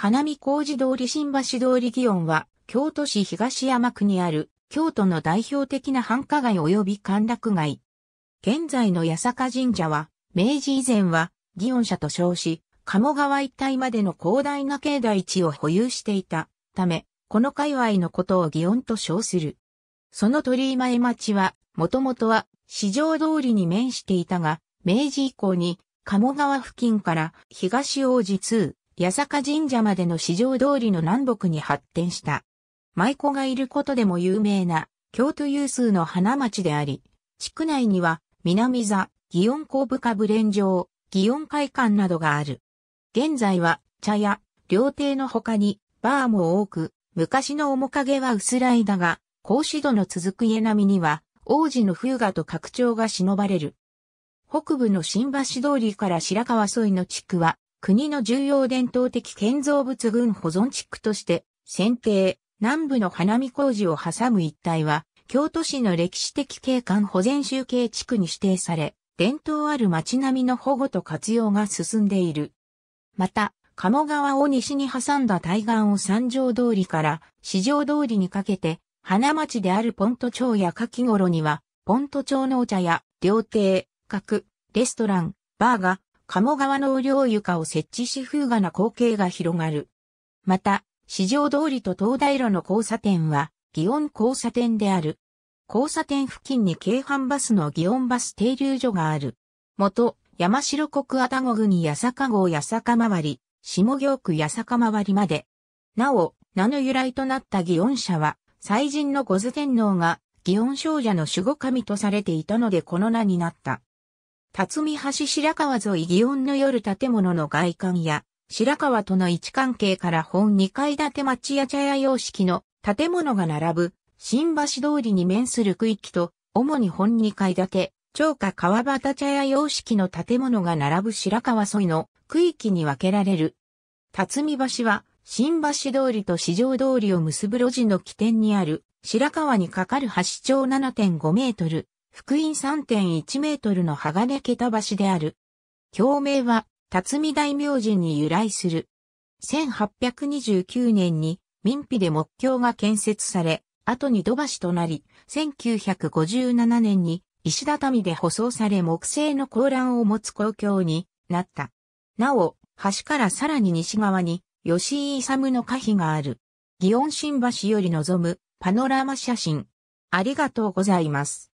花見工事通り新橋通り祇園は、京都市東山区にある、京都の代表的な繁華街及び歓楽街。現在の八坂神社は、明治以前は、祇園社と称し、鴨川一帯までの広大な境内地を保有していたため、この界隈のことを祇園と称する。その鳥居前町は、もともとは、市場通りに面していたが、明治以降に、鴨川付近から東王子通、八坂神社までの市場通りの南北に発展した。舞妓がいることでも有名な京都有数の花町であり、地区内には南座、祇園公部下部連城、祇園会館などがある。現在は茶屋、料亭の他にバーも多く、昔の面影は薄らいだが、格子戸の続く家並みには、王子の冬雅と拡張が忍ばれる。北部の新橋通りから白川沿いの地区は、国の重要伝統的建造物群保存地区として選定、南部の花見工事を挟む一帯は、京都市の歴史的景観保全集計地区に指定され、伝統ある街並みの保護と活用が進んでいる。また、鴨川を西に挟んだ対岸を三条通りから四条通りにかけて、花町であるポント町や夏季頃には、ポント町のお茶や料亭、角、レストラン、バーが鴨川の雨量床を設置し風雅な光景が広がる。また、市場通りと東大路の交差点は、祇園交差点である。交差点付近に京阪バスの祇園バス停留所がある。元、山城国愛宕国八坂号八坂回り、下京区八坂回りまで。なお、名の由来となった祇園社は、祭神の御図天皇が、祇園少女の守護神とされていたのでこの名になった。辰巳橋白川沿い祇園の夜建物の外観や、白川との位置関係から本2階建て町屋茶屋様式の建物が並ぶ、新橋通りに面する区域と、主に本2階建て、超過川端茶屋様式の建物が並ぶ白川沿いの区域に分けられる。辰巳橋は、新橋通りと市場通りを結ぶ路地の起点にある、白川に架かる橋長7.5メートル、福音3.1メートルの鋼桁橋である。橋名は、辰巳大明神に由来する。1829年に民費で木橋が建設され、後に土橋となり、1957年に石畳で舗装され木製の高欄を持つ公共になった。なお、橋からさらに西側に吉井勇の歌碑がある。祇園新橋より望むパノラマ写真。ありがとうございます。